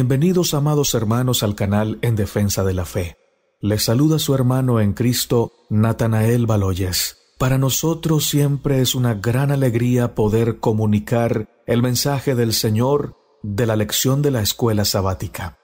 Bienvenidos amados hermanos al canal En Defensa de la Fe. Les saluda su hermano en Cristo, Natanael Baloyes. Para nosotros siempre es una gran alegría poder comunicar el mensaje del Señor de la lección de la escuela sabática.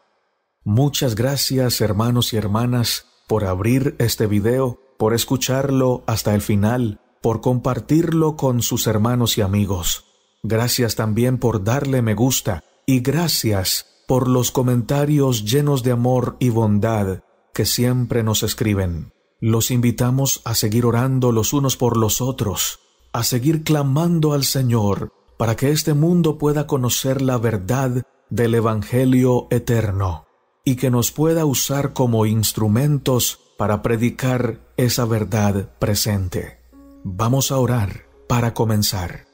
Muchas gracias hermanos y hermanas por abrir este video, por escucharlo hasta el final, por compartirlo con sus hermanos y amigos. Gracias también por darle me gusta y gracias por los comentarios llenos de amor y bondad que siempre nos escriben. Los invitamos a seguir orando los unos por los otros, a seguir clamando al Señor para que este mundo pueda conocer la verdad del Evangelio eterno y que nos pueda usar como instrumentos para predicar esa verdad presente. Vamos a orar para comenzar.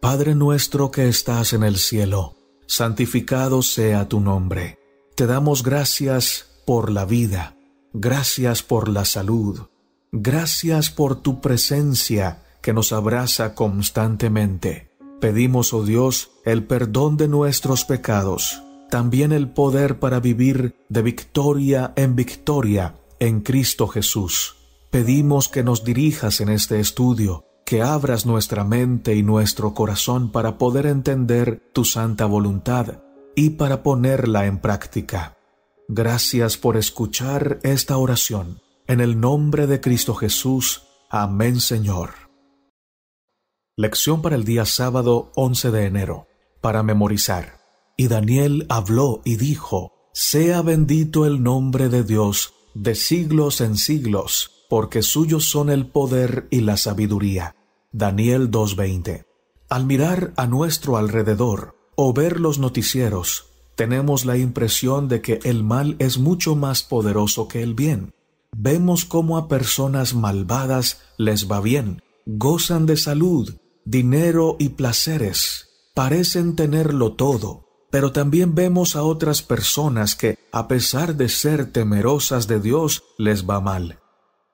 Padre nuestro que estás en el cielo, santificado sea tu nombre. Te damos gracias por la vida, gracias por la salud, gracias por tu presencia que nos abraza constantemente. Pedimos, oh Dios, el perdón de nuestros pecados, también el poder para vivir de victoria en victoria en Cristo Jesús. Pedimos que nos dirijas en este estudio, que abras nuestra mente y nuestro corazón para poder entender tu santa voluntad y para ponerla en práctica. Gracias por escuchar esta oración. En el nombre de Cristo Jesús. Amén Señor. Lección para el día sábado 11 de enero. Para memorizar. Y Daniel habló y dijo, Sea bendito el nombre de Dios de siglos en siglos, porque suyos son el poder y la sabiduría. Daniel 2.20. Al mirar a nuestro alrededor o ver los noticieros, tenemos la impresión de que el mal es mucho más poderoso que el bien. Vemos cómo a personas malvadas les va bien, gozan de salud, dinero y placeres, parecen tenerlo todo, pero también vemos a otras personas que, a pesar de ser temerosas de Dios, les va mal.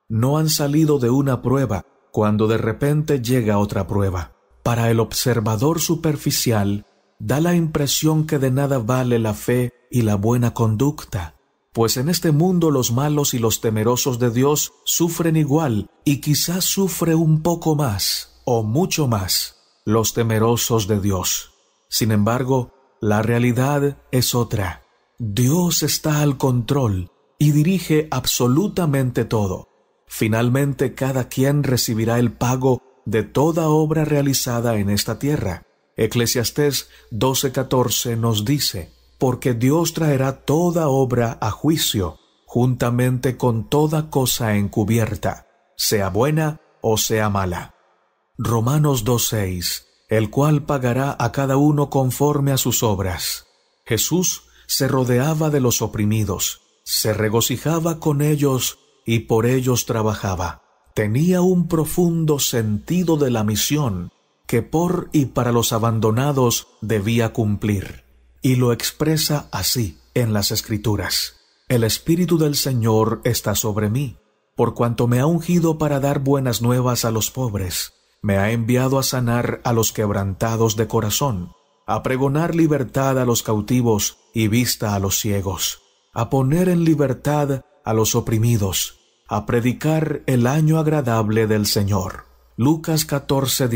No han salido de una prueba, cuando de repente llega otra prueba. Para el observador superficial, da la impresión que de nada vale la fe y la buena conducta, pues en este mundo los malos y los temerosos de Dios sufren igual y quizás sufre un poco más o mucho más los temerosos de Dios. Sin embargo, la realidad es otra. Dios está al control y dirige absolutamente todo. Finalmente cada quien recibirá el pago de toda obra realizada en esta tierra. Eclesiastés 12:14 nos dice, porque Dios traerá toda obra a juicio, juntamente con toda cosa encubierta, sea buena o sea mala. Romanos 2:6, el cual pagará a cada uno conforme a sus obras. Jesús se rodeaba de los oprimidos, se regocijaba con ellos y por ellos trabajaba. Tenía un profundo sentido de la misión que por y para los abandonados debía cumplir, y lo expresa así en las Escrituras. El Espíritu del Señor está sobre mí, por cuanto me ha ungido para dar buenas nuevas a los pobres, me ha enviado a sanar a los quebrantados de corazón, a pregonar libertad a los cautivos y vista a los ciegos, a poner en libertad a los oprimidos, a predicar el año agradable del Señor. Lucas 14,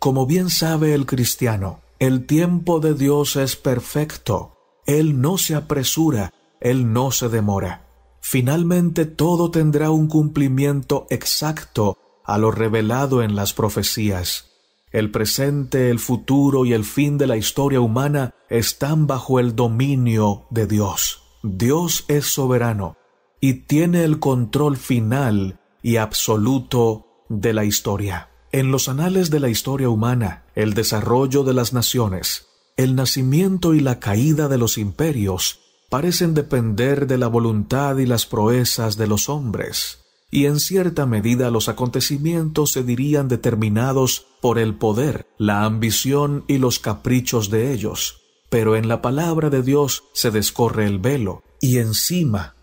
Como bien sabe el cristiano, el tiempo de Dios es perfecto. Él no se apresura, Él no se demora. Finalmente todo tendrá un cumplimiento exacto a lo revelado en las profecías. El presente, el futuro y el fin de la historia humana están bajo el dominio de Dios. Dios es soberano y tiene el control final y absoluto de la historia. En los anales de la historia humana, el desarrollo de las naciones, el nacimiento y la caída de los imperios parecen depender de la voluntad y las proezas de los hombres, y en cierta medida los acontecimientos se dirían determinados por el poder, la ambición y los caprichos de ellos. Pero en la palabra de Dios se descorre el velo, y encima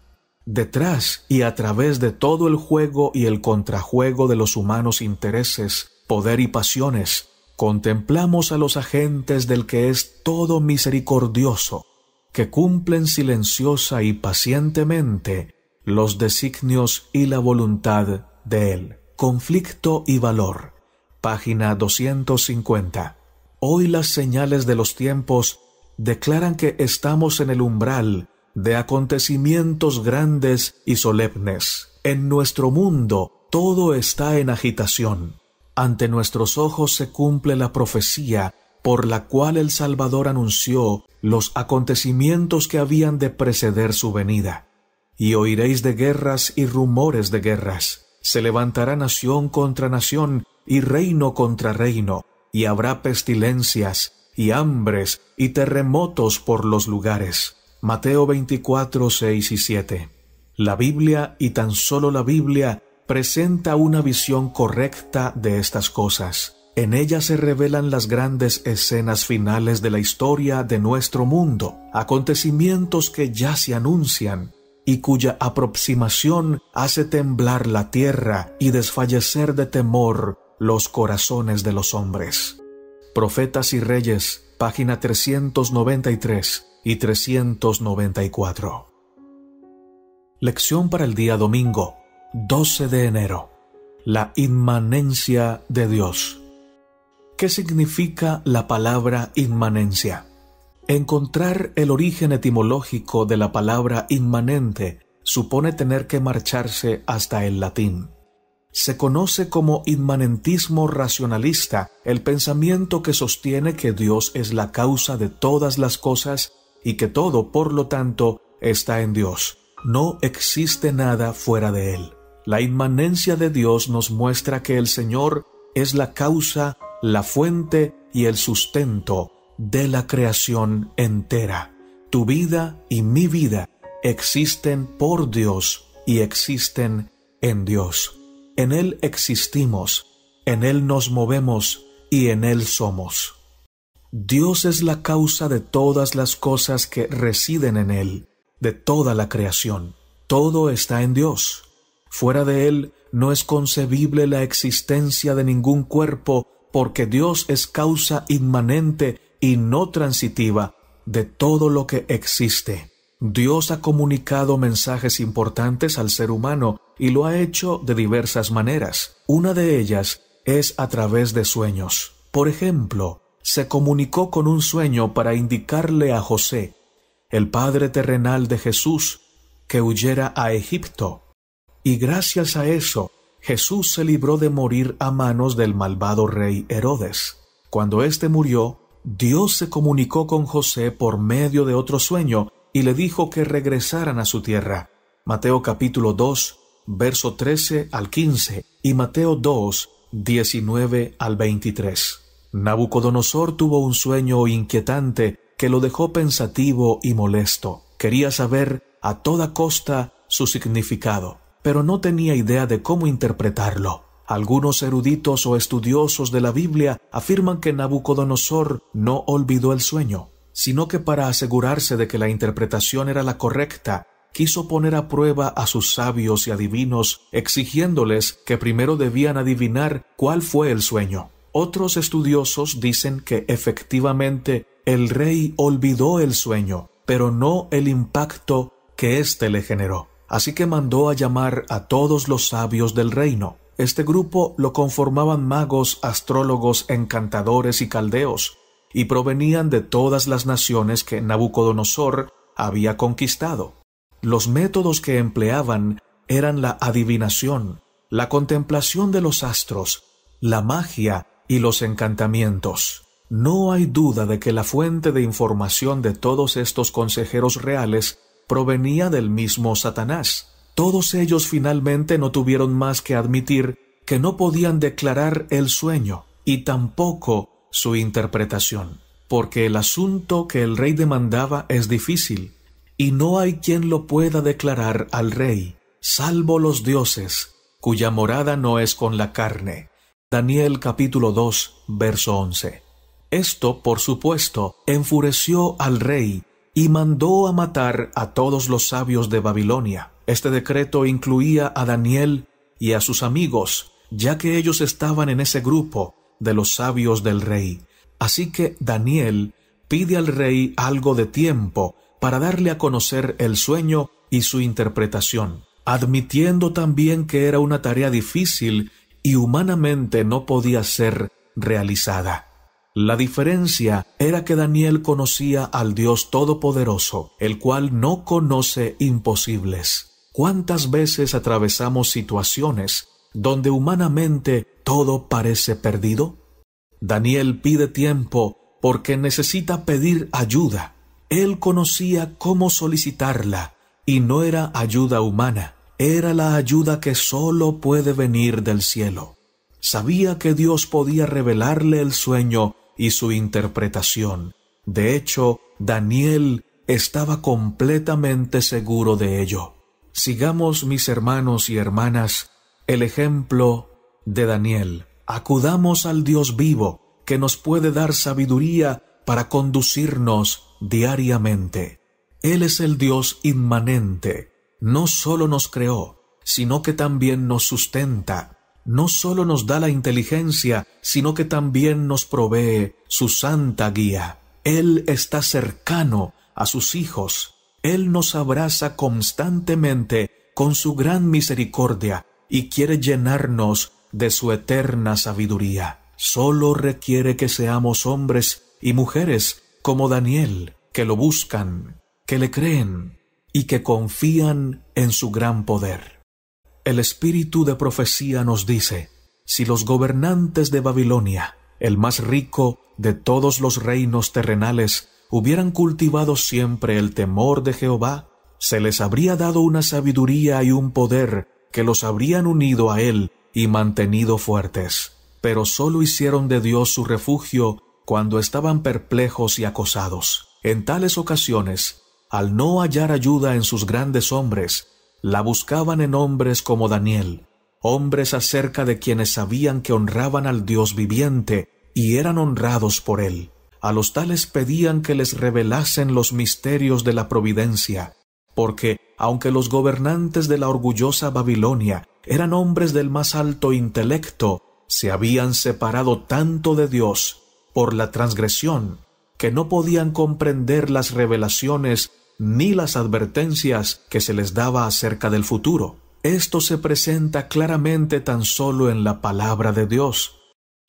Detrás y a través de todo el juego y el contrajuego de los humanos intereses, poder y pasiones, contemplamos a los agentes del que es todo misericordioso, que cumplen silenciosa y pacientemente los designios y la voluntad de él. Conflicto y valor. Página 250. Hoy las señales de los tiempos declaran que estamos en el umbral de acontecimientos grandes y solemnes. En nuestro mundo todo está en agitación. Ante nuestros ojos se cumple la profecía por la cual el Salvador anunció los acontecimientos que habían de preceder su venida. Y oiréis de guerras y rumores de guerras. Se levantará nación contra nación y reino contra reino, y habrá pestilencias y hambres y terremotos por los lugares Mateo 24, 6 y 7. La Biblia y tan solo la Biblia presenta una visión correcta de estas cosas. En ella se revelan las grandes escenas finales de la historia de nuestro mundo, acontecimientos que ya se anuncian y cuya aproximación hace temblar la tierra y desfallecer de temor los corazones de los hombres. Profetas y Reyes, página 393, y 394. Lección para el día domingo, 12 de enero. La inmanencia de Dios. ¿Qué significa la palabra inmanencia? Encontrar el origen etimológico de la palabra inmanente supone tener que marcharse hasta el latín. Se conoce como inmanentismo racionalista el pensamiento que sostiene que Dios es la causa de todas las cosas y que todo, por lo tanto, está en Dios. No existe nada fuera de Él. La inmanencia de Dios nos muestra que el Señor es la causa, la fuente y el sustento de la creación entera. Tu vida y mi vida existen por Dios y existen en Dios. En Él existimos, en Él nos movemos y en Él somos. Dios es la causa de todas las cosas que residen en Él, de toda la creación. Todo está en Dios. Fuera de Él no es concebible la existencia de ningún cuerpo, porque Dios es causa inmanente y no transitiva de todo lo que existe. Dios ha comunicado mensajes importantes al ser humano y lo ha hecho de diversas maneras. Una de ellas es a través de sueños. Por ejemplo, se comunicó con un sueño para indicarle a José, el padre terrenal de Jesús, que huyera a Egipto. Y gracias a eso, Jesús se libró de morir a manos del malvado rey Herodes. Cuando éste murió, Dios se comunicó con José por medio de otro sueño y le dijo que regresaran a su tierra. Mateo capítulo 2, verso 13 al 15 y Mateo 2, 19 al 23. Nabucodonosor tuvo un sueño inquietante que lo dejó pensativo y molesto. Quería saber a toda costa su significado, pero no tenía idea de cómo interpretarlo. Algunos eruditos o estudiosos de la Biblia afirman que Nabucodonosor no olvidó el sueño, sino que para asegurarse de que la interpretación era la correcta, quiso poner a prueba a sus sabios y adivinos, exigiéndoles que primero debían adivinar cuál fue el sueño. Otros estudiosos dicen que efectivamente el rey olvidó el sueño, pero no el impacto que éste le generó. Así que mandó a llamar a todos los sabios del reino. Este grupo lo conformaban magos, astrólogos, encantadores y caldeos, y provenían de todas las naciones que Nabucodonosor había conquistado. Los métodos que empleaban eran la adivinación, la contemplación de los astros, la magia y los encantamientos. No hay duda de que la fuente de información de todos estos consejeros reales provenía del mismo Satanás. Todos ellos finalmente no tuvieron más que admitir que no podían declarar el sueño y tampoco su interpretación, porque el asunto que el rey demandaba es difícil, y no hay quien lo pueda declarar al rey, salvo los dioses, cuya morada no es con la carne, Daniel capítulo 2, verso 11. Esto, por supuesto, enfureció al rey y mandó a matar a todos los sabios de Babilonia. Este decreto incluía a Daniel y a sus amigos, ya que ellos estaban en ese grupo de los sabios del rey. Así que Daniel pide al rey algo de tiempo para darle a conocer el sueño y su interpretación, admitiendo también que era una tarea difícil y humanamente no podía ser realizada. La diferencia era que Daniel conocía al Dios Todopoderoso, el cual no conoce imposibles. ¿Cuántas veces atravesamos situaciones donde humanamente todo parece perdido? Daniel pide tiempo porque necesita pedir ayuda. Él conocía cómo solicitarla y no era ayuda humana, era la ayuda que sólo puede venir del cielo. Sabía que Dios podía revelarle el sueño y su interpretación. De hecho, Daniel estaba completamente seguro de ello. Sigamos, mis hermanos y hermanas, el ejemplo de Daniel. Acudamos al Dios vivo, que nos puede dar sabiduría para conducirnos diariamente. Él es el Dios inmanente, no solo nos creó, sino que también nos sustenta, no solo nos da la inteligencia, sino que también nos provee su santa guía. Él está cercano a sus hijos, Él nos abraza constantemente con su gran misericordia y quiere llenarnos de su eterna sabiduría. Solo requiere que seamos hombres y mujeres como Daniel, que lo buscan, que le creen, y que confían en su gran poder. El espíritu de profecía nos dice, si los gobernantes de Babilonia, el más rico de todos los reinos terrenales, hubieran cultivado siempre el temor de Jehová, se les habría dado una sabiduría y un poder que los habrían unido a él y mantenido fuertes. Pero sólo hicieron de Dios su refugio cuando estaban perplejos y acosados. En tales ocasiones, al no hallar ayuda en sus grandes hombres, la buscaban en hombres como Daniel, hombres acerca de quienes sabían que honraban al Dios viviente y eran honrados por él. A los tales pedían que les revelasen los misterios de la providencia, porque, aunque los gobernantes de la orgullosa Babilonia eran hombres del más alto intelecto, se habían separado tanto de Dios por la transgresión que no podían comprender las revelaciones ni las advertencias que se les daba acerca del futuro. Esto se presenta claramente tan solo en la palabra de Dios.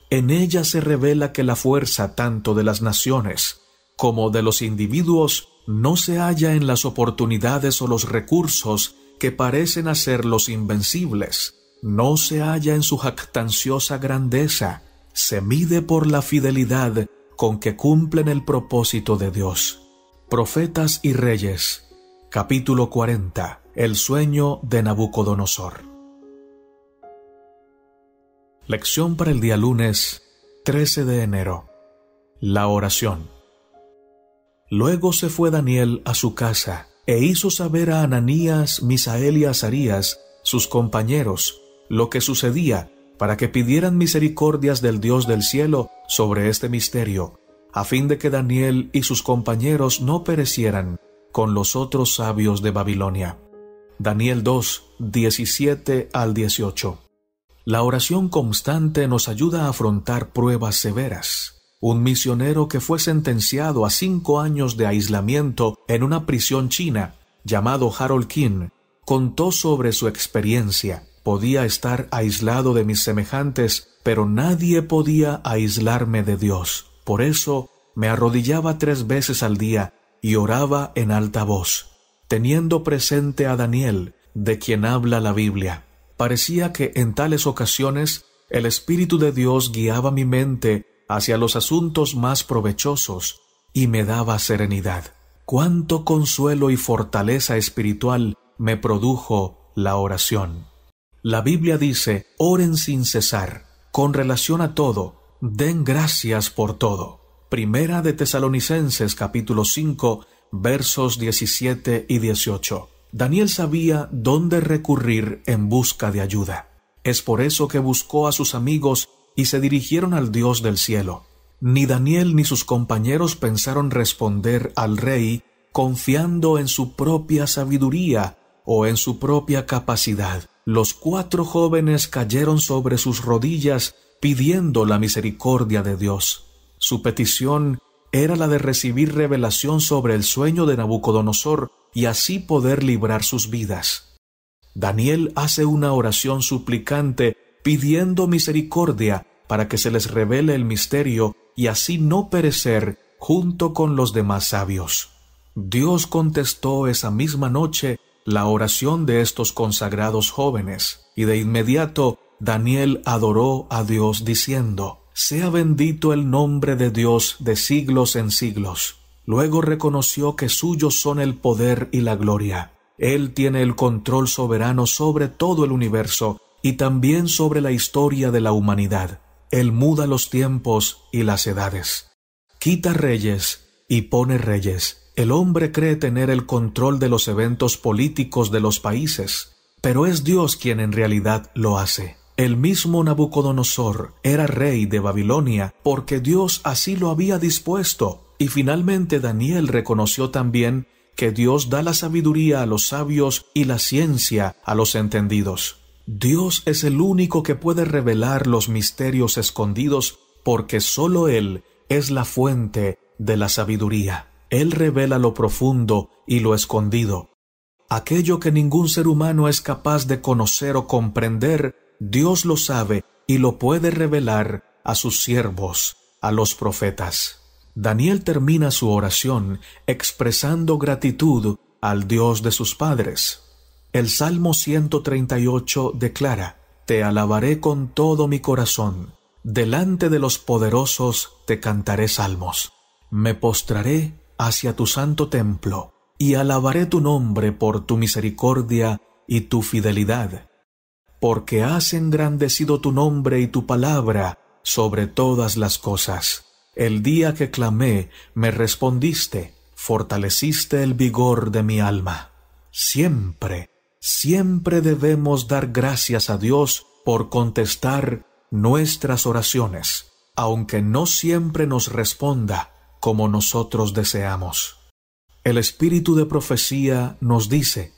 En ella se revela que la fuerza tanto de las naciones como de los individuos no se halla en las oportunidades o los recursos que parecen hacerlos invencibles, no se halla en su jactanciosa grandeza, se mide por la fidelidad con que cumplen el propósito de Dios. Profetas y Reyes, capítulo 40, el sueño de Nabucodonosor. Lección para el día lunes 13 de enero. La oración. Luego se fue Daniel a su casa e hizo saber a Ananías, Misael y Azarías, sus compañeros, lo que sucedía para que pidieran misericordias del Dios del cielo sobre este misterio a fin de que Daniel y sus compañeros no perecieran con los otros sabios de Babilonia. Daniel 2, 17 al 18. La oración constante nos ayuda a afrontar pruebas severas. Un misionero que fue sentenciado a cinco años de aislamiento en una prisión china, llamado Harold King, contó sobre su experiencia. Podía estar aislado de mis semejantes, pero nadie podía aislarme de Dios. Por eso me arrodillaba tres veces al día y oraba en alta voz, teniendo presente a Daniel, de quien habla la Biblia. Parecía que en tales ocasiones el Espíritu de Dios guiaba mi mente hacia los asuntos más provechosos y me daba serenidad. Cuánto consuelo y fortaleza espiritual me produjo la oración. La Biblia dice, oren sin cesar. Con relación a todo, den gracias por todo. Primera de Tesalonicenses capítulo 5 versos 17 y 18. Daniel sabía dónde recurrir en busca de ayuda. Es por eso que buscó a sus amigos y se dirigieron al Dios del cielo. Ni Daniel ni sus compañeros pensaron responder al rey confiando en su propia sabiduría o en su propia capacidad. Los cuatro jóvenes cayeron sobre sus rodillas pidiendo la misericordia de Dios. Su petición era la de recibir revelación sobre el sueño de Nabucodonosor y así poder librar sus vidas. Daniel hace una oración suplicante pidiendo misericordia para que se les revele el misterio y así no perecer junto con los demás sabios. Dios contestó esa misma noche la oración de estos consagrados jóvenes y de inmediato Daniel adoró a Dios diciendo, Sea bendito el nombre de Dios de siglos en siglos. Luego reconoció que suyos son el poder y la gloria. Él tiene el control soberano sobre todo el universo y también sobre la historia de la humanidad. Él muda los tiempos y las edades. Quita reyes y pone reyes. El hombre cree tener el control de los eventos políticos de los países, pero es Dios quien en realidad lo hace. El mismo Nabucodonosor era rey de Babilonia porque Dios así lo había dispuesto. Y finalmente Daniel reconoció también que Dios da la sabiduría a los sabios y la ciencia a los entendidos. Dios es el único que puede revelar los misterios escondidos porque sólo Él es la fuente de la sabiduría. Él revela lo profundo y lo escondido. Aquello que ningún ser humano es capaz de conocer o comprender, Dios lo sabe y lo puede revelar a sus siervos, a los profetas. Daniel termina su oración expresando gratitud al Dios de sus padres. El Salmo 138 declara, Te alabaré con todo mi corazón, delante de los poderosos te cantaré salmos. Me postraré hacia tu santo templo, y alabaré tu nombre por tu misericordia y tu fidelidad, porque has engrandecido tu nombre y tu palabra sobre todas las cosas. El día que clamé, me respondiste, fortaleciste el vigor de mi alma. Siempre, siempre debemos dar gracias a Dios por contestar nuestras oraciones, aunque no siempre nos responda como nosotros deseamos. El espíritu de profecía nos dice,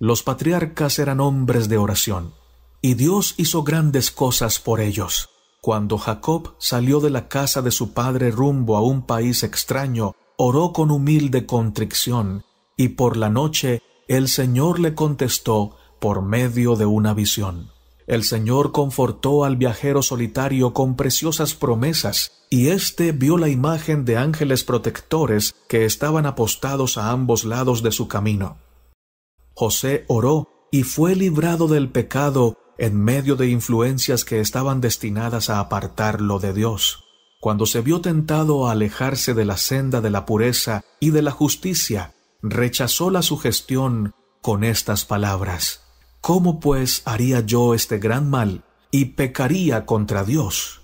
los patriarcas eran hombres de oración. Y Dios hizo grandes cosas por ellos. Cuando Jacob salió de la casa de su padre rumbo a un país extraño, oró con humilde contrición, y por la noche el Señor le contestó por medio de una visión. El Señor confortó al viajero solitario con preciosas promesas, y éste vio la imagen de ángeles protectores que estaban apostados a ambos lados de su camino. José oró y fue librado del pecado en medio de influencias que estaban destinadas a apartarlo de Dios. Cuando se vio tentado a alejarse de la senda de la pureza y de la justicia, rechazó la sugestión con estas palabras. ¿Cómo pues haría yo este gran mal y pecaría contra Dios?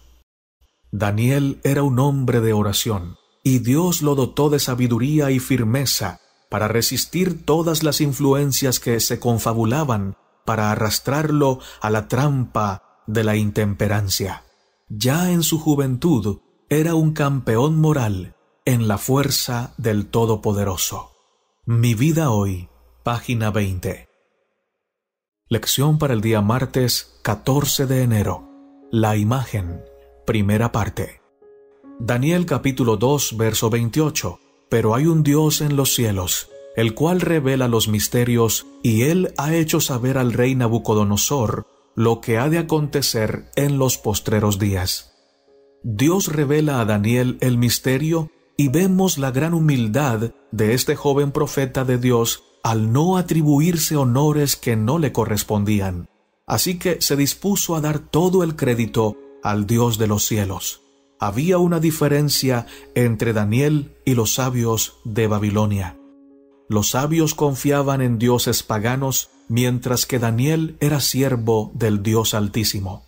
Daniel era un hombre de oración, y Dios lo dotó de sabiduría y firmeza para resistir todas las influencias que se confabulaban para arrastrarlo a la trampa de la intemperancia. Ya en su juventud era un campeón moral en la fuerza del Todopoderoso. Mi vida hoy, página 20. Lección para el día martes 14 de enero. La imagen, primera parte. Daniel capítulo 2, verso 28. Pero hay un Dios en los cielos el cual revela los misterios, y él ha hecho saber al rey Nabucodonosor lo que ha de acontecer en los postreros días. Dios revela a Daniel el misterio y vemos la gran humildad de este joven profeta de Dios al no atribuirse honores que no le correspondían. Así que se dispuso a dar todo el crédito al Dios de los cielos. Había una diferencia entre Daniel y los sabios de Babilonia. Los sabios confiaban en dioses paganos, mientras que Daniel era siervo del Dios Altísimo.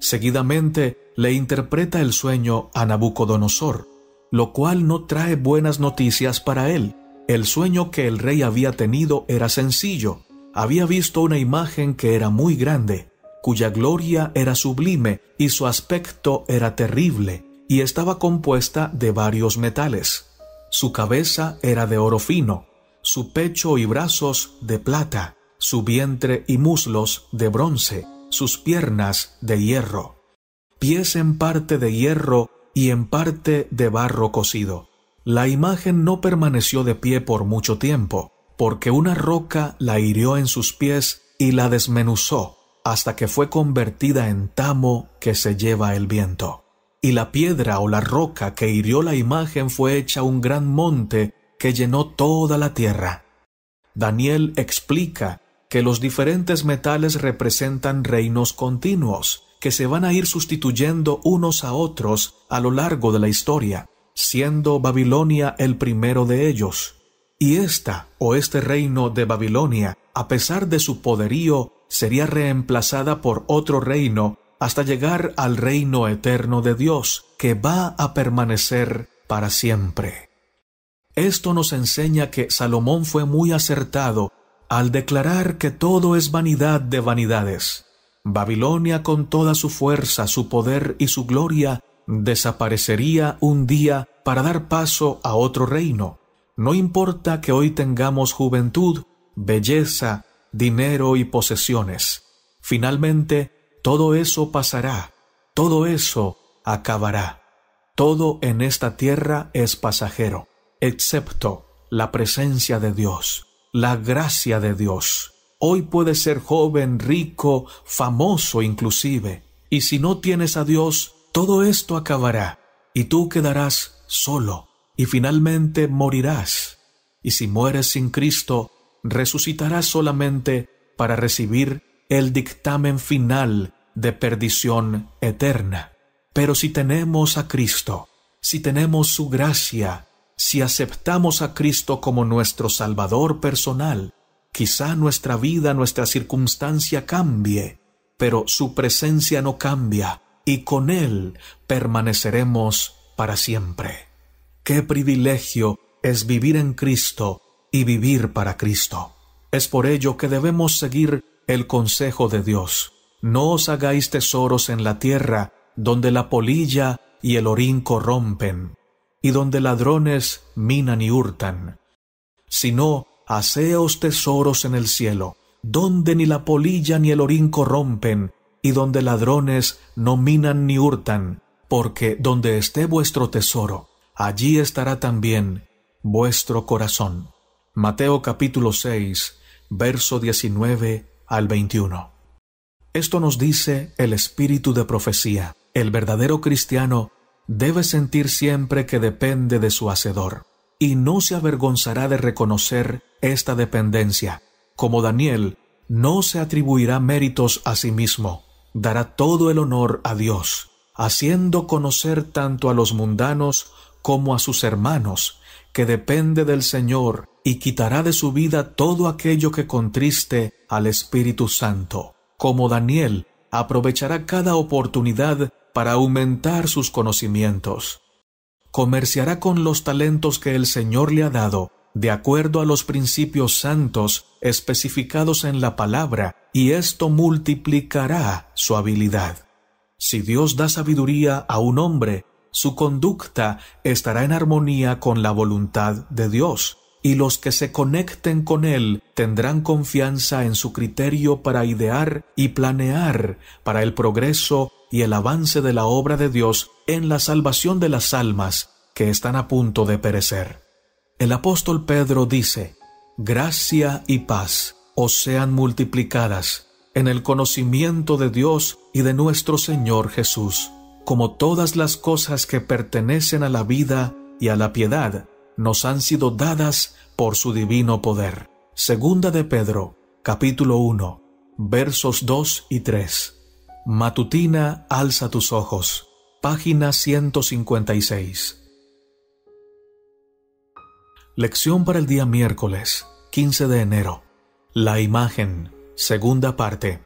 Seguidamente le interpreta el sueño a Nabucodonosor, lo cual no trae buenas noticias para él. El sueño que el rey había tenido era sencillo. Había visto una imagen que era muy grande, cuya gloria era sublime y su aspecto era terrible, y estaba compuesta de varios metales. Su cabeza era de oro fino, su pecho y brazos de plata, su vientre y muslos de bronce, sus piernas de hierro, pies en parte de hierro y en parte de barro cocido. La imagen no permaneció de pie por mucho tiempo, porque una roca la hirió en sus pies y la desmenuzó hasta que fue convertida en tamo que se lleva el viento. Y la piedra o la roca que hirió la imagen fue hecha un gran monte que llenó toda la tierra. Daniel explica que los diferentes metales representan reinos continuos, que se van a ir sustituyendo unos a otros a lo largo de la historia, siendo Babilonia el primero de ellos. Y esta o este reino de Babilonia, a pesar de su poderío, sería reemplazada por otro reino hasta llegar al reino eterno de Dios, que va a permanecer para siempre. Esto nos enseña que Salomón fue muy acertado al declarar que todo es vanidad de vanidades. Babilonia con toda su fuerza, su poder y su gloria desaparecería un día para dar paso a otro reino. No importa que hoy tengamos juventud, belleza, dinero y posesiones. Finalmente, todo eso pasará, todo eso acabará. Todo en esta tierra es pasajero excepto la presencia de Dios, la gracia de Dios. Hoy puedes ser joven, rico, famoso inclusive, y si no tienes a Dios, todo esto acabará, y tú quedarás solo, y finalmente morirás. Y si mueres sin Cristo, resucitarás solamente para recibir el dictamen final de perdición eterna. Pero si tenemos a Cristo, si tenemos su gracia, si aceptamos a Cristo como nuestro Salvador personal, quizá nuestra vida, nuestra circunstancia cambie, pero su presencia no cambia y con Él permaneceremos para siempre. Qué privilegio es vivir en Cristo y vivir para Cristo. Es por ello que debemos seguir el consejo de Dios. No os hagáis tesoros en la tierra, donde la polilla y el orín corrompen, y donde ladrones minan y hurtan, sino haceos tesoros en el cielo, donde ni la polilla ni el orín rompen, y donde ladrones no minan ni hurtan, porque donde esté vuestro tesoro, allí estará también vuestro corazón. Mateo capítulo 6, verso 19 al 21. Esto nos dice el espíritu de profecía. El verdadero cristiano debe sentir siempre que depende de su Hacedor, y no se avergonzará de reconocer esta dependencia. Como Daniel, no se atribuirá méritos a sí mismo, dará todo el honor a Dios, haciendo conocer tanto a los mundanos como a sus hermanos, que depende del Señor y quitará de su vida todo aquello que contriste al Espíritu Santo. Como Daniel, aprovechará cada oportunidad para aumentar sus conocimientos. Comerciará con los talentos que el Señor le ha dado, de acuerdo a los principios santos especificados en la palabra, y esto multiplicará su habilidad. Si Dios da sabiduría a un hombre, su conducta estará en armonía con la voluntad de Dios y los que se conecten con Él tendrán confianza en su criterio para idear y planear para el progreso y el avance de la obra de Dios en la salvación de las almas que están a punto de perecer. El apóstol Pedro dice, Gracia y paz os sean multiplicadas en el conocimiento de Dios y de nuestro Señor Jesús, como todas las cosas que pertenecen a la vida y a la piedad nos han sido dadas por su divino poder. Segunda de Pedro, capítulo 1, versos 2 y 3. Matutina, alza tus ojos. Página 156. Lección para el día miércoles, 15 de enero. La imagen, segunda parte.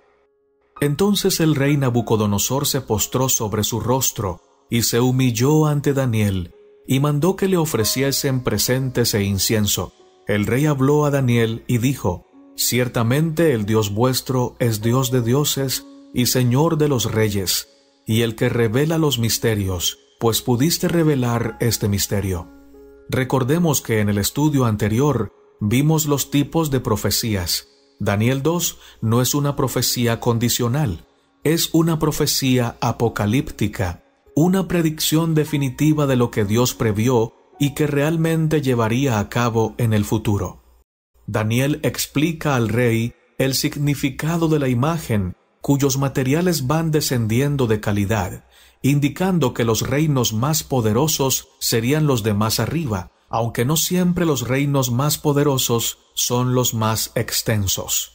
Entonces el rey Nabucodonosor se postró sobre su rostro y se humilló ante Daniel y mandó que le ofreciesen presentes e incienso. El rey habló a Daniel y dijo, Ciertamente el Dios vuestro es Dios de dioses y Señor de los reyes, y el que revela los misterios, pues pudiste revelar este misterio. Recordemos que en el estudio anterior vimos los tipos de profecías. Daniel 2 no es una profecía condicional, es una profecía apocalíptica una predicción definitiva de lo que Dios previó y que realmente llevaría a cabo en el futuro. Daniel explica al rey el significado de la imagen cuyos materiales van descendiendo de calidad, indicando que los reinos más poderosos serían los de más arriba, aunque no siempre los reinos más poderosos son los más extensos.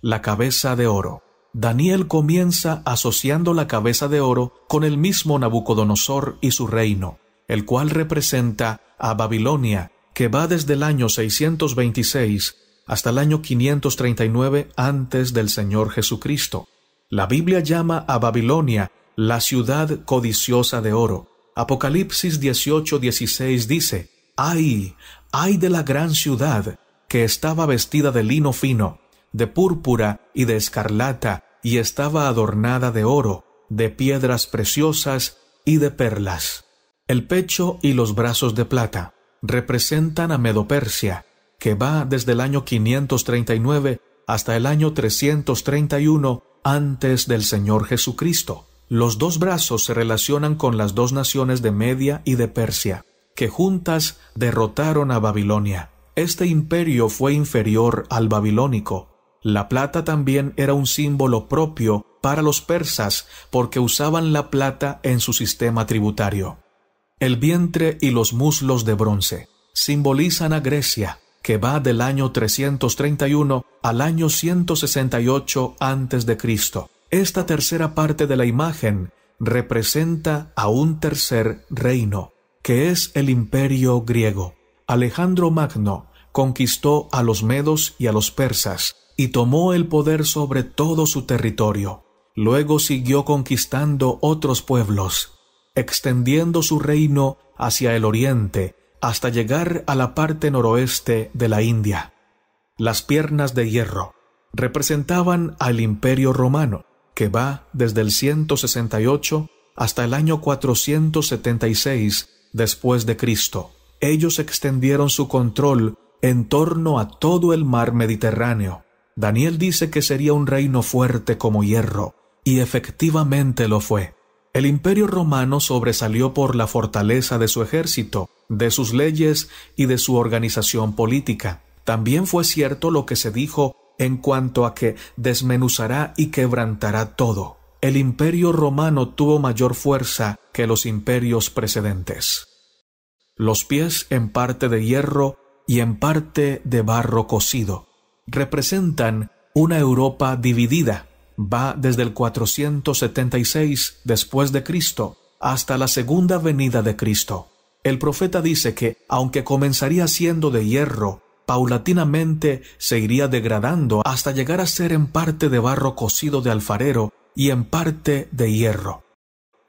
La cabeza de oro. Daniel comienza asociando la cabeza de oro con el mismo Nabucodonosor y su reino, el cual representa a Babilonia, que va desde el año 626 hasta el año 539 antes del Señor Jesucristo. La Biblia llama a Babilonia la ciudad codiciosa de oro. Apocalipsis 18:16 dice, ¡Ay! ¡Ay de la gran ciudad! que estaba vestida de lino fino, de púrpura y de escarlata, y estaba adornada de oro, de piedras preciosas y de perlas. El pecho y los brazos de plata representan a Medopersia, que va desde el año 539 hasta el año 331 antes del Señor Jesucristo. Los dos brazos se relacionan con las dos naciones de Media y de Persia, que juntas derrotaron a Babilonia. Este imperio fue inferior al babilónico, la plata también era un símbolo propio para los persas porque usaban la plata en su sistema tributario. El vientre y los muslos de bronce simbolizan a Grecia, que va del año 331 al año 168 a.C. Esta tercera parte de la imagen representa a un tercer reino, que es el imperio griego. Alejandro Magno conquistó a los medos y a los persas, y tomó el poder sobre todo su territorio. Luego siguió conquistando otros pueblos, extendiendo su reino hacia el oriente hasta llegar a la parte noroeste de la India. Las piernas de hierro representaban al imperio romano, que va desde el 168 hasta el año 476 después de Cristo. Ellos extendieron su control en torno a todo el mar Mediterráneo Daniel dice que sería un reino fuerte como hierro, y efectivamente lo fue. El imperio romano sobresalió por la fortaleza de su ejército, de sus leyes y de su organización política. También fue cierto lo que se dijo en cuanto a que desmenuzará y quebrantará todo. El imperio romano tuvo mayor fuerza que los imperios precedentes. Los pies en parte de hierro y en parte de barro cocido representan una Europa dividida. Va desde el 476 después de Cristo hasta la segunda venida de Cristo. El profeta dice que, aunque comenzaría siendo de hierro, paulatinamente se iría degradando hasta llegar a ser en parte de barro cocido de alfarero y en parte de hierro.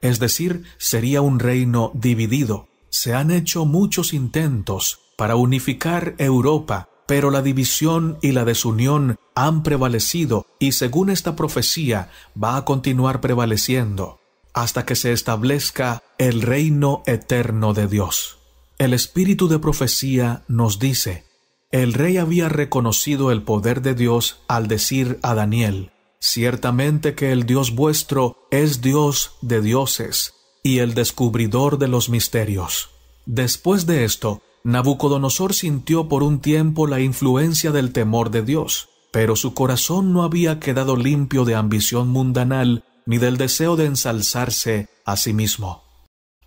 Es decir, sería un reino dividido. Se han hecho muchos intentos para unificar Europa pero la división y la desunión han prevalecido y según esta profecía va a continuar prevaleciendo hasta que se establezca el reino eterno de Dios. El espíritu de profecía nos dice, el rey había reconocido el poder de Dios al decir a Daniel, ciertamente que el Dios vuestro es Dios de dioses y el descubridor de los misterios. Después de esto, Nabucodonosor sintió por un tiempo la influencia del temor de Dios, pero su corazón no había quedado limpio de ambición mundanal ni del deseo de ensalzarse a sí mismo.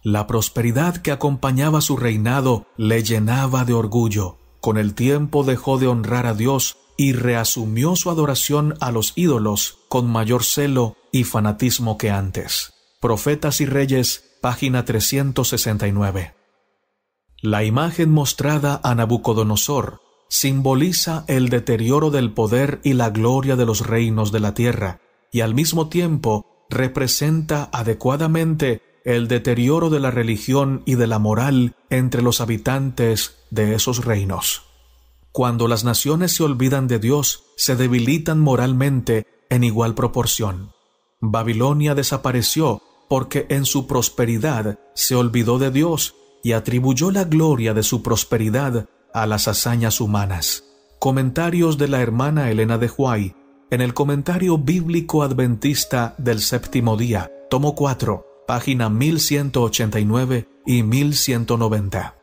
La prosperidad que acompañaba su reinado le llenaba de orgullo. Con el tiempo dejó de honrar a Dios y reasumió su adoración a los ídolos con mayor celo y fanatismo que antes. Profetas y Reyes, página 369. La imagen mostrada a Nabucodonosor simboliza el deterioro del poder y la gloria de los reinos de la tierra, y al mismo tiempo representa adecuadamente el deterioro de la religión y de la moral entre los habitantes de esos reinos. Cuando las naciones se olvidan de Dios, se debilitan moralmente en igual proporción. Babilonia desapareció porque en su prosperidad se olvidó de Dios y atribuyó la gloria de su prosperidad a las hazañas humanas. Comentarios de la hermana Elena de Huay en el Comentario Bíblico Adventista del Séptimo Día, tomo 4, página 1189 y 1190.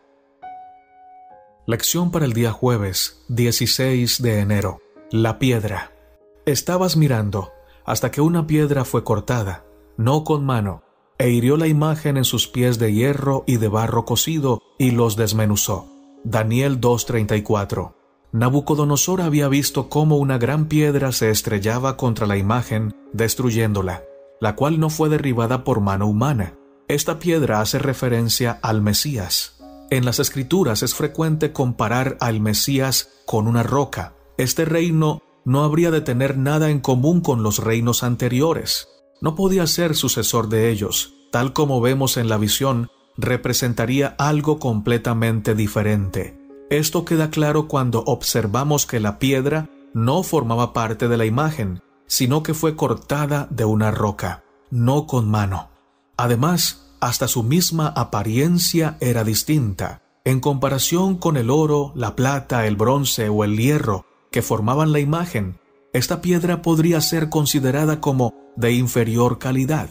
Lección para el día jueves, 16 de enero. La piedra. Estabas mirando hasta que una piedra fue cortada, no con mano, e hirió la imagen en sus pies de hierro y de barro cocido, y los desmenuzó. Daniel 2.34. Nabucodonosor había visto cómo una gran piedra se estrellaba contra la imagen, destruyéndola, la cual no fue derribada por mano humana. Esta piedra hace referencia al Mesías. En las escrituras es frecuente comparar al Mesías con una roca. Este reino no habría de tener nada en común con los reinos anteriores no podía ser sucesor de ellos, tal como vemos en la visión, representaría algo completamente diferente. Esto queda claro cuando observamos que la piedra no formaba parte de la imagen, sino que fue cortada de una roca, no con mano. Además, hasta su misma apariencia era distinta, en comparación con el oro, la plata, el bronce o el hierro que formaban la imagen, esta piedra podría ser considerada como de inferior calidad.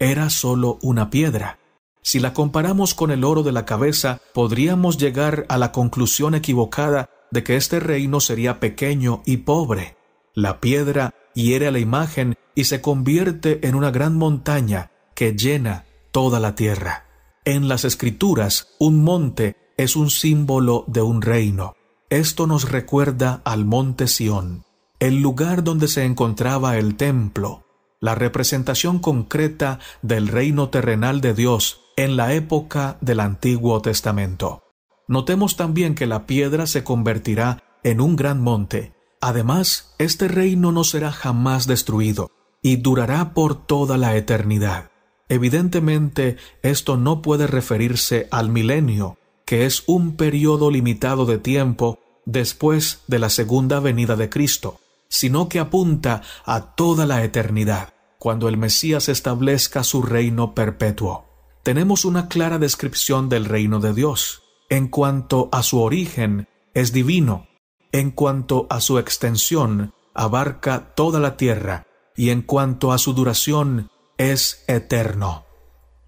Era solo una piedra. Si la comparamos con el oro de la cabeza, podríamos llegar a la conclusión equivocada de que este reino sería pequeño y pobre. La piedra hiere a la imagen y se convierte en una gran montaña que llena toda la tierra. En las escrituras, un monte es un símbolo de un reino. Esto nos recuerda al monte Sión el lugar donde se encontraba el templo, la representación concreta del reino terrenal de Dios en la época del Antiguo Testamento. Notemos también que la piedra se convertirá en un gran monte. Además, este reino no será jamás destruido y durará por toda la eternidad. Evidentemente, esto no puede referirse al milenio, que es un periodo limitado de tiempo después de la segunda venida de Cristo sino que apunta a toda la eternidad, cuando el Mesías establezca su reino perpetuo. Tenemos una clara descripción del reino de Dios. En cuanto a su origen, es divino. En cuanto a su extensión, abarca toda la tierra. Y en cuanto a su duración, es eterno.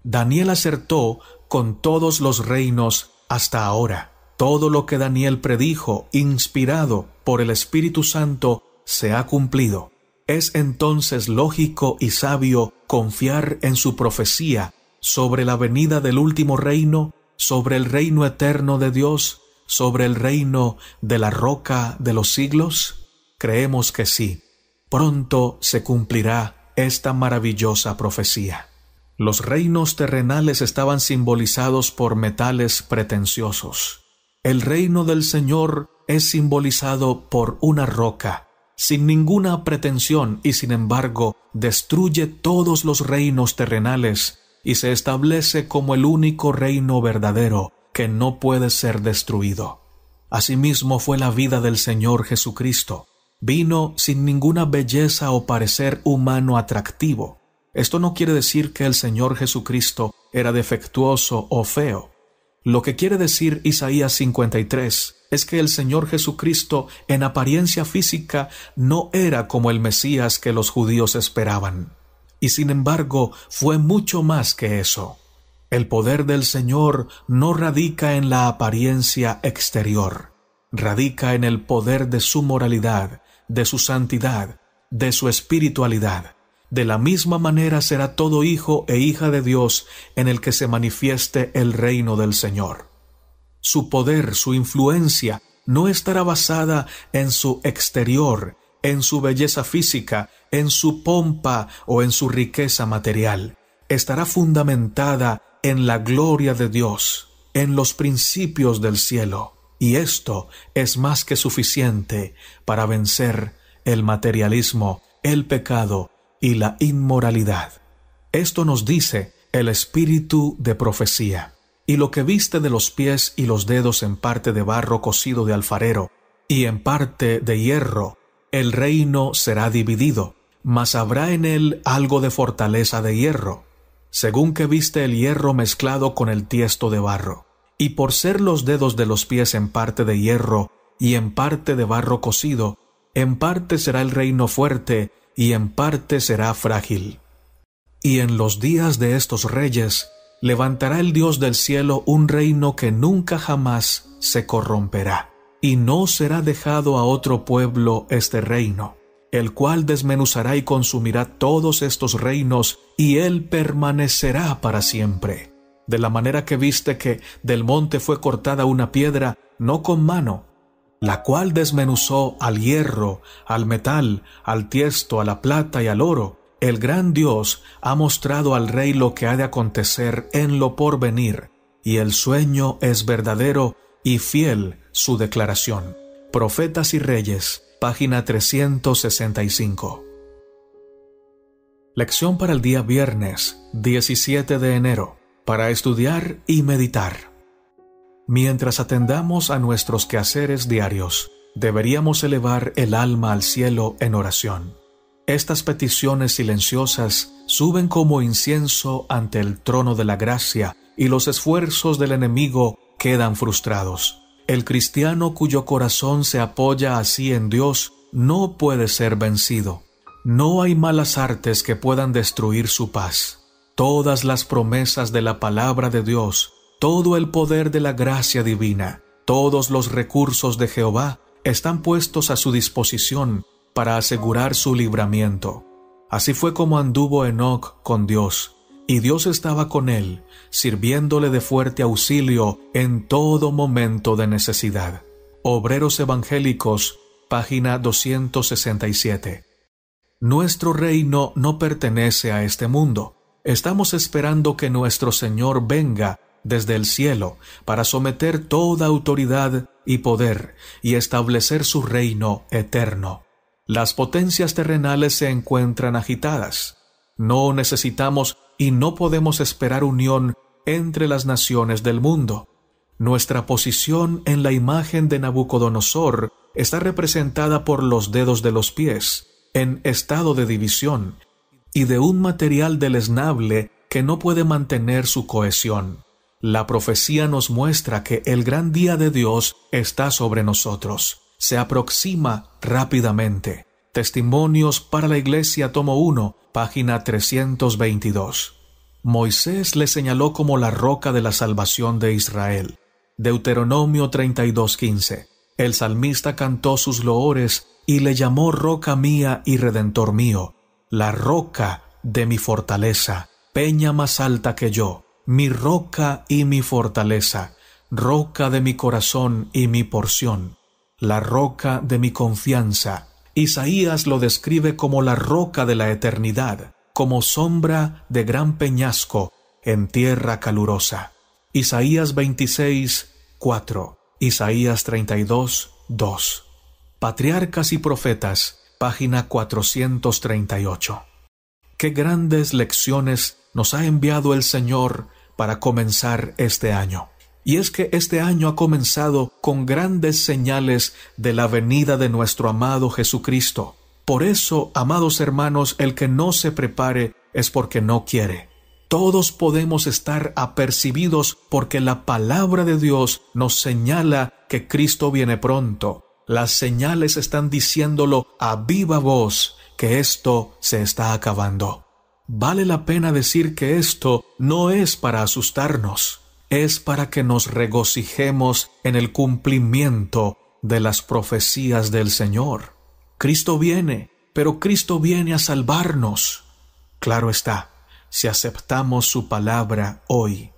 Daniel acertó con todos los reinos hasta ahora. Todo lo que Daniel predijo, inspirado por el Espíritu Santo, se ha cumplido. Es entonces lógico y sabio confiar en su profecía sobre la venida del último reino, sobre el reino eterno de Dios, sobre el reino de la roca de los siglos? Creemos que sí. Pronto se cumplirá esta maravillosa profecía. Los reinos terrenales estaban simbolizados por metales pretenciosos. El reino del Señor es simbolizado por una roca sin ninguna pretensión y sin embargo destruye todos los reinos terrenales y se establece como el único reino verdadero que no puede ser destruido. Asimismo fue la vida del Señor Jesucristo. Vino sin ninguna belleza o parecer humano atractivo. Esto no quiere decir que el Señor Jesucristo era defectuoso o feo. Lo que quiere decir Isaías 53 es que el Señor Jesucristo en apariencia física no era como el Mesías que los judíos esperaban. Y sin embargo fue mucho más que eso. El poder del Señor no radica en la apariencia exterior, radica en el poder de su moralidad, de su santidad, de su espiritualidad. De la misma manera será todo hijo e hija de Dios en el que se manifieste el reino del Señor. Su poder, su influencia, no estará basada en su exterior, en su belleza física, en su pompa o en su riqueza material. Estará fundamentada en la gloria de Dios, en los principios del cielo. Y esto es más que suficiente para vencer el materialismo, el pecado y la inmoralidad. Esto nos dice el espíritu de profecía. Y lo que viste de los pies y los dedos en parte de barro cocido de alfarero, y en parte de hierro, el reino será dividido, mas habrá en él algo de fortaleza de hierro, según que viste el hierro mezclado con el tiesto de barro. Y por ser los dedos de los pies en parte de hierro y en parte de barro cocido, en parte será el reino fuerte y en parte será frágil. Y en los días de estos reyes levantará el Dios del cielo un reino que nunca jamás se corromperá, y no será dejado a otro pueblo este reino, el cual desmenuzará y consumirá todos estos reinos, y él permanecerá para siempre. De la manera que viste que del monte fue cortada una piedra, no con mano, la cual desmenuzó al hierro, al metal, al tiesto, a la plata y al oro, el gran Dios ha mostrado al rey lo que ha de acontecer en lo porvenir, y el sueño es verdadero y fiel su declaración. Profetas y Reyes, página 365. Lección para el día viernes, 17 de enero, para estudiar y meditar. Mientras atendamos a nuestros quehaceres diarios, deberíamos elevar el alma al cielo en oración. Estas peticiones silenciosas suben como incienso ante el trono de la gracia y los esfuerzos del enemigo quedan frustrados. El cristiano cuyo corazón se apoya así en Dios no puede ser vencido. No hay malas artes que puedan destruir su paz. Todas las promesas de la palabra de Dios todo el poder de la gracia divina, todos los recursos de Jehová están puestos a su disposición para asegurar su libramiento. Así fue como anduvo Enoc con Dios, y Dios estaba con él, sirviéndole de fuerte auxilio en todo momento de necesidad. Obreros Evangélicos, página 267. Nuestro reino no pertenece a este mundo. Estamos esperando que nuestro Señor venga desde el cielo para someter toda autoridad y poder y establecer su reino eterno. Las potencias terrenales se encuentran agitadas. No necesitamos y no podemos esperar unión entre las naciones del mundo. Nuestra posición en la imagen de Nabucodonosor está representada por los dedos de los pies, en estado de división, y de un material deleznable que no puede mantener su cohesión. La profecía nos muestra que el gran día de Dios está sobre nosotros. Se aproxima rápidamente. Testimonios para la Iglesia, tomo 1, página 322. Moisés le señaló como la roca de la salvación de Israel. Deuteronomio 32:15. El salmista cantó sus loores y le llamó roca mía y redentor mío, la roca de mi fortaleza, peña más alta que yo mi roca y mi fortaleza, roca de mi corazón y mi porción, la roca de mi confianza. Isaías lo describe como la roca de la eternidad, como sombra de gran peñasco en tierra calurosa. Isaías 26, 4. Isaías 32, 2. Patriarcas y Profetas, página 438. Qué grandes lecciones nos ha enviado el Señor para comenzar este año. Y es que este año ha comenzado con grandes señales de la venida de nuestro amado Jesucristo. Por eso, amados hermanos, el que no se prepare es porque no quiere. Todos podemos estar apercibidos porque la palabra de Dios nos señala que Cristo viene pronto. Las señales están diciéndolo a viva voz que esto se está acabando vale la pena decir que esto no es para asustarnos, es para que nos regocijemos en el cumplimiento de las profecías del Señor. Cristo viene, pero Cristo viene a salvarnos. Claro está, si aceptamos su palabra hoy,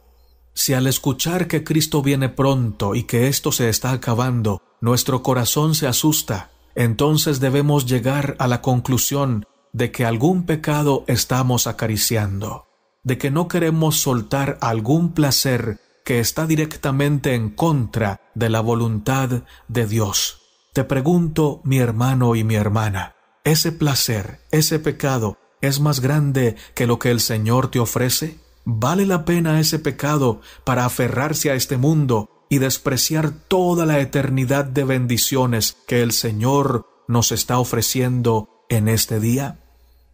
si al escuchar que Cristo viene pronto y que esto se está acabando, nuestro corazón se asusta, entonces debemos llegar a la conclusión de que algún pecado estamos acariciando, de que no queremos soltar algún placer que está directamente en contra de la voluntad de Dios. Te pregunto, mi hermano y mi hermana, ¿ese placer, ese pecado, es más grande que lo que el Señor te ofrece? ¿Vale la pena ese pecado para aferrarse a este mundo y despreciar toda la eternidad de bendiciones que el Señor nos está ofreciendo en este día?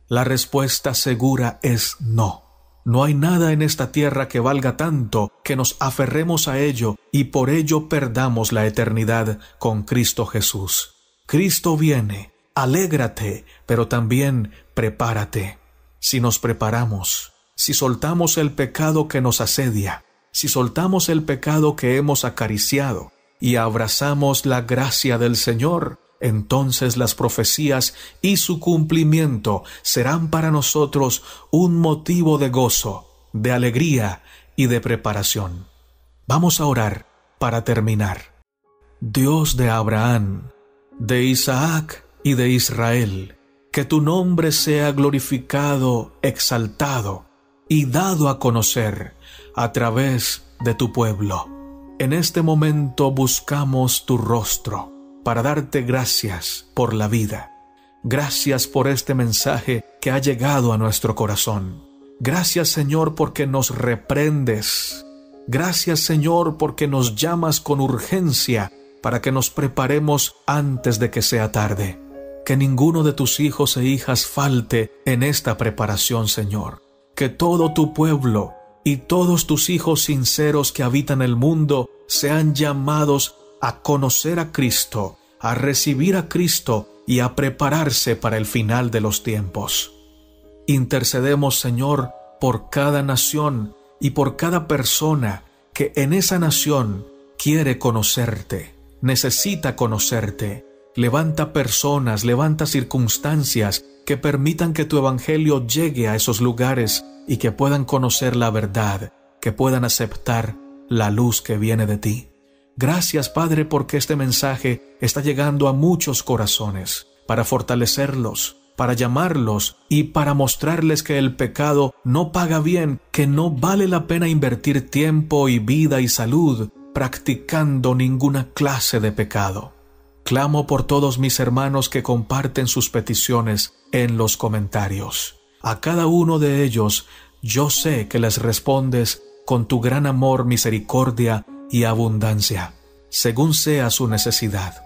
La respuesta segura es no. No hay nada en esta tierra que valga tanto que nos aferremos a ello y por ello perdamos la eternidad con Cristo Jesús. Cristo viene, alégrate, pero también prepárate. Si nos preparamos, si soltamos el pecado que nos asedia, si soltamos el pecado que hemos acariciado y abrazamos la gracia del Señor, entonces las profecías y su cumplimiento serán para nosotros un motivo de gozo, de alegría y de preparación. Vamos a orar para terminar. Dios de Abraham, de Isaac y de Israel, que tu nombre sea glorificado, exaltado y dado a conocer a través de tu pueblo. En este momento buscamos tu rostro para darte gracias por la vida. Gracias por este mensaje que ha llegado a nuestro corazón. Gracias Señor porque nos reprendes. Gracias Señor porque nos llamas con urgencia para que nos preparemos antes de que sea tarde. Que ninguno de tus hijos e hijas falte en esta preparación, Señor. Que todo tu pueblo y todos tus hijos sinceros que habitan el mundo sean llamados a conocer a Cristo, a recibir a Cristo y a prepararse para el final de los tiempos. Intercedemos, Señor, por cada nación y por cada persona que en esa nación quiere conocerte, necesita conocerte. Levanta personas, levanta circunstancias que permitan que tu evangelio llegue a esos lugares y que puedan conocer la verdad, que puedan aceptar la luz que viene de ti. Gracias, Padre, porque este mensaje está llegando a muchos corazones, para fortalecerlos, para llamarlos y para mostrarles que el pecado no paga bien, que no vale la pena invertir tiempo y vida y salud practicando ninguna clase de pecado. Clamo por todos mis hermanos que comparten sus peticiones en los comentarios. A cada uno de ellos yo sé que les respondes con tu gran amor, misericordia y abundancia, según sea su necesidad.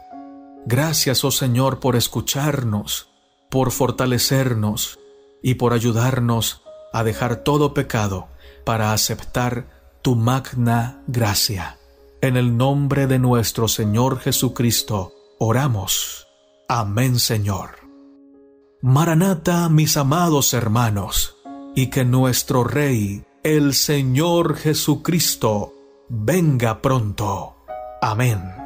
Gracias, oh Señor, por escucharnos, por fortalecernos y por ayudarnos a dejar todo pecado para aceptar tu magna gracia. En el nombre de nuestro Señor Jesucristo, oramos. Amén, Señor. Maranata, mis amados hermanos, y que nuestro Rey, el Señor Jesucristo, venga pronto. Amén.